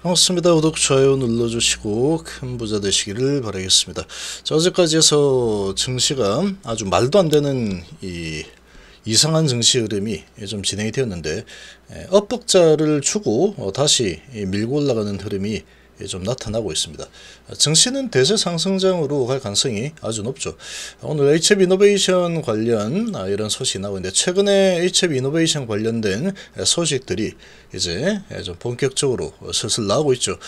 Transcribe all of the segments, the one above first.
반갑습니다. 구독, 좋아요 눌러주시고 큰 부자 되시기를 바라겠습니다. 자, 어제까지 해서 증시가 아주 말도 안 되는 이 이상한 증시 흐름이 좀 진행이 되었는데 엇박자를 추고 어, 다시 밀고 올라가는 흐름이 예, 좀 나타나고 있습니다. 증시는 대세 상승장으로 갈 가능성이 아주 높죠. 오늘 HF 이노베이션 관련 아, 이런 소식이 나오고 있는데 최근에 HF 이노베이션 관련된 소식들이 이제 예, 좀 본격적으로 슬슬 나오고 있죠.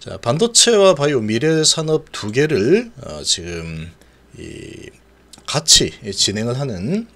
자, 반도체와 바이오 미래 산업 두 개를 어, 지금 같이 진행을 하는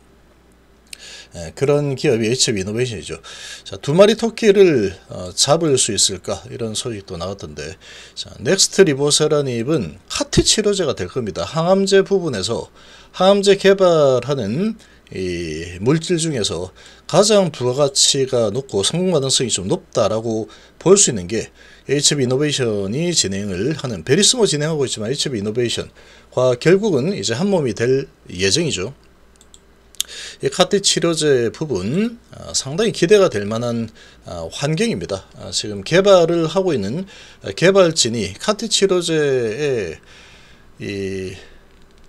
예, 그런 기업이 HB 이노베이션이죠. 자, 두 마리 토끼를 어, 잡을 수 있을까? 이런 소식도 나왔던데. 자, 넥스트 리보세라닙은 하트 치료제가 될 겁니다. 항암제 부분에서 항암제 개발하는 이 물질 중에서 가장 부가가치가 높고 성공 가능성이 좀 높다라고 볼 수 있는 게 HB 이노베이션이 진행을 하는 베리스모 진행하고 있지만 HB 이노베이션 과 결국은 이제 한 몸이 될 예정이죠. 이 카티 치료제 부분 어, 상당히 기대가 될 만한 어, 환경입니다. 어, 지금 개발을 하고 있는 개발진이 카티 치료제의 이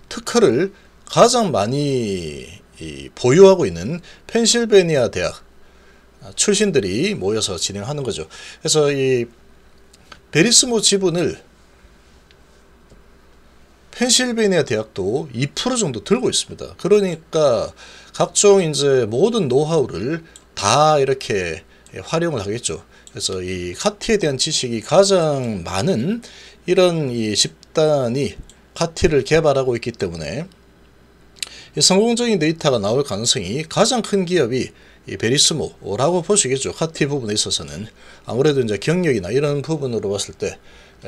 특허를 가장 많이 보유하고 있는 펜실베니아 대학 출신들이 모여서 진행하는 거죠. 그래서 이 베리스모 지분을 펜실베니아 대학도 2% 정도 들고 있습니다. 그러니까 각종 이제 모든 노하우를 다 이렇게 활용을 하겠죠. 그래서 이 카티에 대한 지식이 가장 많은 이런 이 집단이 카티를 개발하고 있기 때문에 성공적인 데이터가 나올 가능성이 가장 큰 기업이 이 베리스모라고 보시겠죠 카티 부분에 있어서는 아무래도 이제 경력이나 이런 부분으로 봤을 때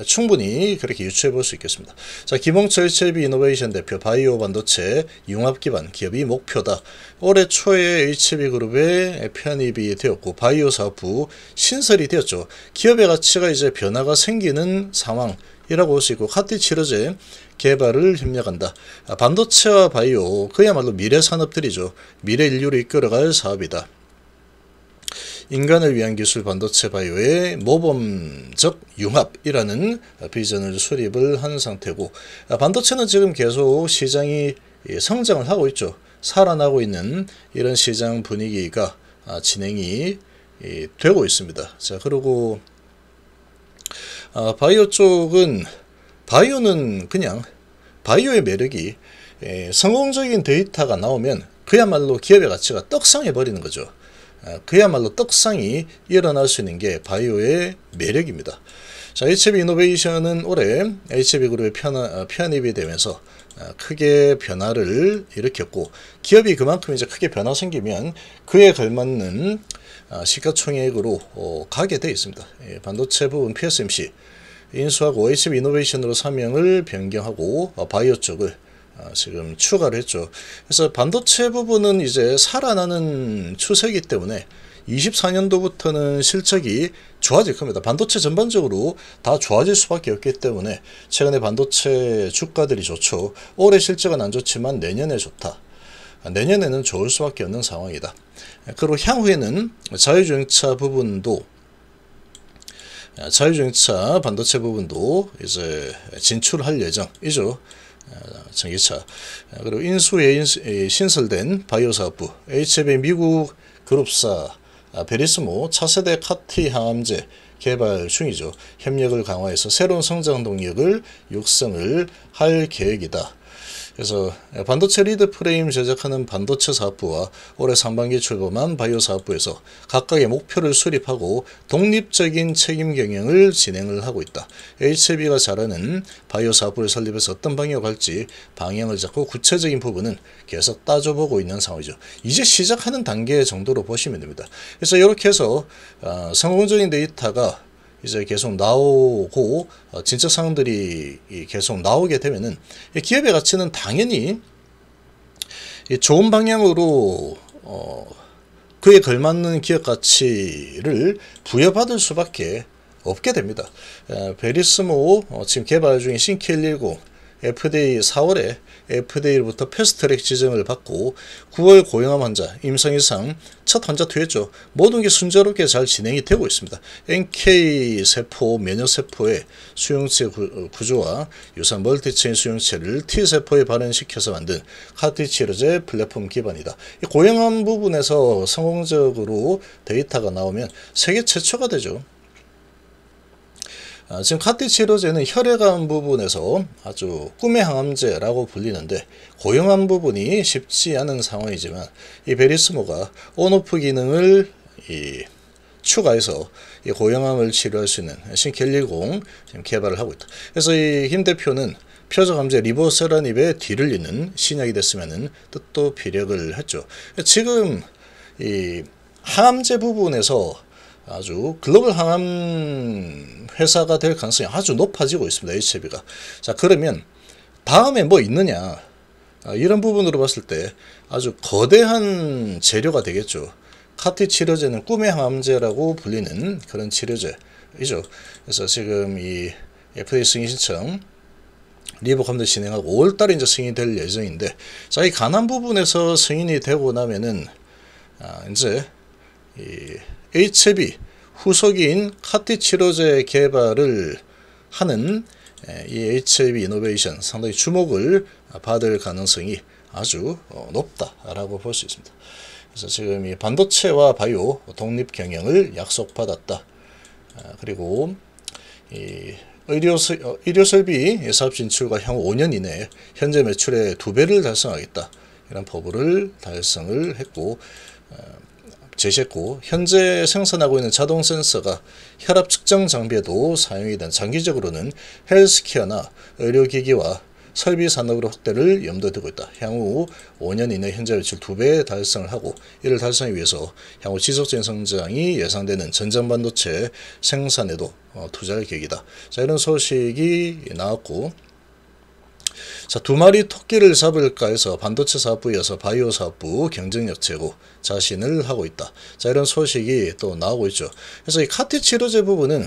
충분히 그렇게 유추해 볼 수 있겠습니다. 자, 김홍철 첼비 이노베이션 대표 바이오 반도체 융합 기반 기업이 목표다. 올해 초에 HB 그룹에 편입이 되었고 바이오 사업부 신설이 되었죠. 기업의 가치가 이제 변화가 생기는 상황 이라고 볼 수 있고 카티 치료제 개발을 협력한다. 반도체와 바이오 그야말로 미래 산업들이죠. 미래 인류를 이끌어갈 사업이다. 인간을 위한 기술 반도체 바이오의 모범적 융합이라는 비전을 수립을 한 상태고 반도체는 지금 계속 시장이 성장을 하고 있죠. 살아나고 있는 이런 시장 분위기가 진행이 되고 있습니다. 자 그리고 아, 바이오 쪽은 바이오는 그냥 바이오의 매력이 성공적인 데이터가 나오면 그야말로 기업의 가치가 떡상해 버리는 거죠. 아, 그야말로 떡상이 일어날 수 있는 게 바이오의 매력입니다. 자, HB 이노베이션은 올해 HB 그룹의 아, 편입이 되면서 아, 크게 변화를 일으켰고 기업이 그만큼 이제 크게 변화 생기면 그에 걸맞는 시가총액으로 어, 가게 되어 있습니다. 예, 반도체 부분 PSMC 인수하고 HB 이노베이션으로 사명을 변경하고 어, 바이오 쪽을 아, 지금 추가를 했죠. 그래서 반도체 부분은 이제 살아나는 추세이기 때문에 24년도부터는 실적이 좋아질 겁니다. 반도체 전반적으로 다 좋아질 수밖에 없기 때문에 최근에 반도체 주가들이 좋죠. 올해 실적은 안 좋지만 내년에 좋다. 내년에는 좋을 수밖에 없는 상황이다. 그리고 향후에는 자율주행차 부분도 자율주행차 반도체 부분도 이제 진출할 예정이죠. 전기차 아, 그리고 인수에 인수, 신설된 바이오 사업부 HB 미국 그룹사 아, 베리스모 차세대 카티 항암제 개발 중이죠. 협력을 강화해서 새로운 성장 동력을 육성을 할 계획이다. 그래서 반도체 리드 프레임 제작하는 반도체 사업부와 올해 상반기 출범한 바이오 사업부에서 각각의 목표를 수립하고 독립적인 책임 경영을 진행을 하고 있다. HB가 잘하는 바이오 사업부를 설립해서 어떤 방향으로 갈지 방향을 잡고 구체적인 부분은 계속 따져보고 있는 상황이죠. 이제 시작하는 단계 정도로 보시면 됩니다. 그래서 이렇게 해서 어, 성공적인 데이터가 이제 계속 나오고 어, 진척 사항들이 계속 나오게 되면은 기업의 가치는 당연히 좋은 방향으로 어 그에 걸맞는 기업 가치를 부여받을 수밖에 없게 됩니다. 베리스모 어, 지금 개발 중인 싱크1 1 FDA 4월에 FDA로부터 패스트트랙 지정을 받고 9월 고용암 환자, 임상 이상 첫 환자 투였죠. 모든 게 순조롭게 잘 진행이 되고 있습니다. NK세포, 면역세포의 수용체 어, 구조와 유사 멀티체인 수용체를 T세포에 발현시켜서 만든 카티 치료제 플랫폼 기반이다. 고용암 부분에서 성공적으로 데이터가 나오면 세계 최초가 되죠. 아, 지금 카티치료제는 혈액암 부분에서 아주 꿈의 항암제라고 불리는데 고용암 부분이 쉽지 않은 상황이지만 이 베리스모가 온오프 기능을 이 추가해서 이 고용암을 치료할 수 있는 신켈리공 지금 개발을 하고 있다. 그래서 이김 대표는 표적암제 리보세라닙의 뒤를 잇는 신약이 됐으면 뜻도 비력을 했죠. 지금 이 항암제 부분에서 아주 글로벌 항암 회사가 될 가능성이 아주 높아지고 있습니다. HB가. 자, 그러면 다음에 뭐 있느냐? 아, 이런 부분으로 봤을 때 아주 거대한 재료가 되겠죠. 카티 치료제는 꿈의 항암제라고 불리는 그런 치료제이죠. 그래서 지금 이 FDA 승인 신청 리버컴도 진행하고 5월달에 이제 승인이 될 예정인데 자이 가난 부분에서 승인이 되고 나면은 아, 이제 이 HB 후속인 카티 치료제 개발을 하는 이 HB 이노베이션 상당히 주목을 받을 가능성이 아주 어, 높다라고 볼 수 있습니다. 그래서 지금 이 반도체와 바이오 독립 경영을 약속받았다. 아, 그리고 이 의료, 어, 의료 설비 사업 진출과 향후 5년 이내에 현재 매출의 두 배를 달성하겠다. 이런 포부를 달성을 했고 어, 제시했고 현재 생산하고 있는 자동 센서가 혈압 측정 장비에도 사용이 된 장기적으로는 헬스케어나 의료기기와 설비 산업으로 확대를 염두에 두고 있다. 향후 5년 이내 현재 매출 2배 달성을 하고 이를 달성하기 위해서 향후 지속적인 성장이 예상되는 전장반도체 생산에도 어, 투자할 계획이다. 자 이런 소식이 나왔고 자, 두 마리 토끼를 잡을까 해서 반도체 사업부에서 바이오 사업부 경쟁력 제고 자신을 하고 있다. 자, 이런 소식이 또 나오고 있죠. 그래서 이 카티 치료제 부분은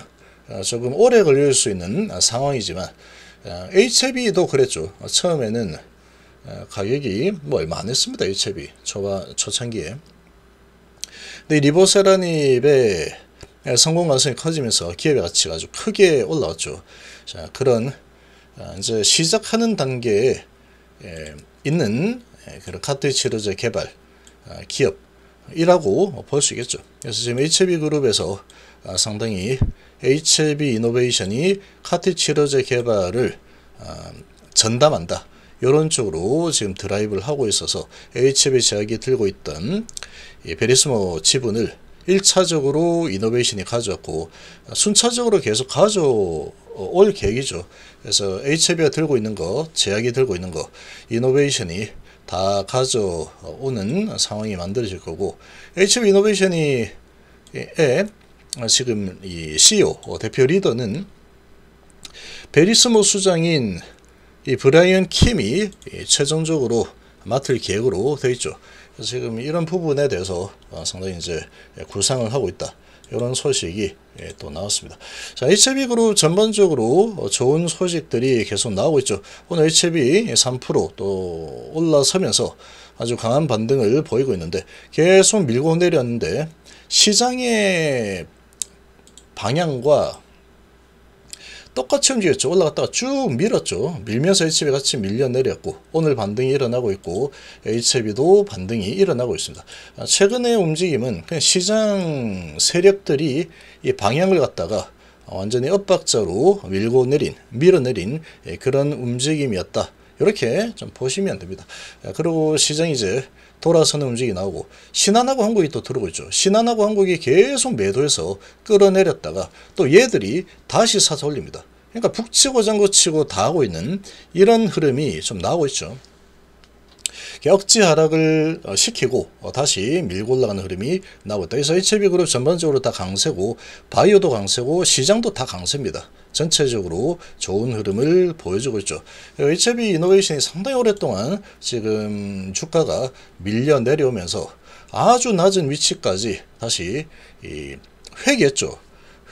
아, 조금 오래 걸릴 수 있는 상황이지만 아, HB도 그랬죠. 처음에는 아, 가격이 뭐 얼마 안 했습니다. HB 초바, 초창기에. 근데 리보세라닙의 성공 가능성이 커지면서 기업의 가치가 아주 크게 올라왔죠. 자, 그런 아, 이제 시작하는 단계에 예, 있는 예, 그런 카트치료제 개발 아, 기업이라고 볼 수 있겠죠. 그래서 지금 HB e 그룹에서 아, 상당히 HB e 이노베이션이 카트리지제 개발을 전담한다. 이런 쪽으로 지금 드라이브를 하고 있어서 HB e 제약이 들고 있던 베리스모 지분을 1차적으로 이노베이션이 가져왔고 순차적으로 계속 가져 어, 올 계획이죠. 그래서 HB가 들고 있는 거, 제약이 들고 있는 거, 이노베이션이 다 가져오는 상황이 만들어질 거고 HB 이노베이션이 에 지금 이 CEO 어, 대표 리더는 베리스모 수장인 이 브라이언 킴이 최종적으로 맡을 계획으로 되어 있죠. 지금 이런 부분에 대해서 어, 상당히 이제 구상을 하고 있다. 이런 소식이 예, 또 나왔습니다. 자, HB 그룹 전반적으로 어, 좋은 소식들이 계속 나오고 있죠. 오늘 HB 3%또 올라서면서 아주 강한 반등을 보이고 있는데 계속 밀고 내렸는데 시장의 방향과 똑같이 움직였죠. 올라갔다가 쭉 밀었죠. 밀면서 HB 같이 밀려 내렸고 오늘 반등이 일어나고 있고 HB도 반등이 일어나고 있습니다. 아, 최근의 움직임은 그냥 시장 세력들이 이 방향을 갖다가 완전히 엇박자로 밀고 내린 밀어내린 예, 그런 움직임이었다. 이렇게 좀 보시면 됩니다. 예, 그리고 시장이 이제 돌아서는 움직이 나오고 신한하고 한국이 또 들어오고 있죠. 신한하고 한국이 계속 매도해서 끌어내렸다가 또 얘들이 다시 사서 올립니다. 그러니까 북치고 장구치고 다 하고 있는 이런 흐름이 좀 나오고 있죠. 격지 하락을 어, 시키고 어, 다시 밀고 올라가는 흐름이 나왔다. 그래서 HB 그룹 전반적으로 다 강세고 바이오도 강세고 시장도 다 강세입니다. 전체적으로 좋은 흐름을 보여주고 있죠. HB 이노베이션이 상당히 오랫동안 지금 주가가 밀려 내려오면서 아주 낮은 위치까지 다시 회귀했죠.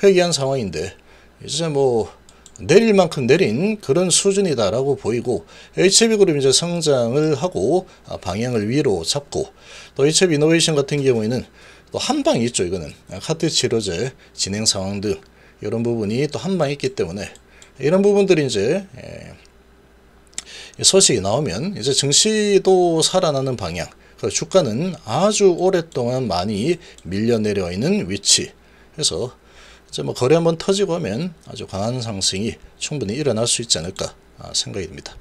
회귀한 상황인데 이제 뭐 내릴 만큼 내린 그런 수준이다라고 보이고 HB그룹 이제 성장을 하고 아, 방향을 위로 잡고 또 HB 이노베이션 같은 경우에는 또 한방 있죠 이거는 아, 카트 치료제 진행 상황 등 이런 부분이 또 한방 있기 때문에 이런 부분들이 이제 예, 소식이 나오면 이제 증시도 살아나는 방향 그 주가는 아주 오랫동안 많이 밀려 내려 있는 위치 그래서 이제 뭐 거래 한번 터지고 하면 아주 강한 상승이 충분히 일어날 수 있지 않을까 아, 생각이 듭니다.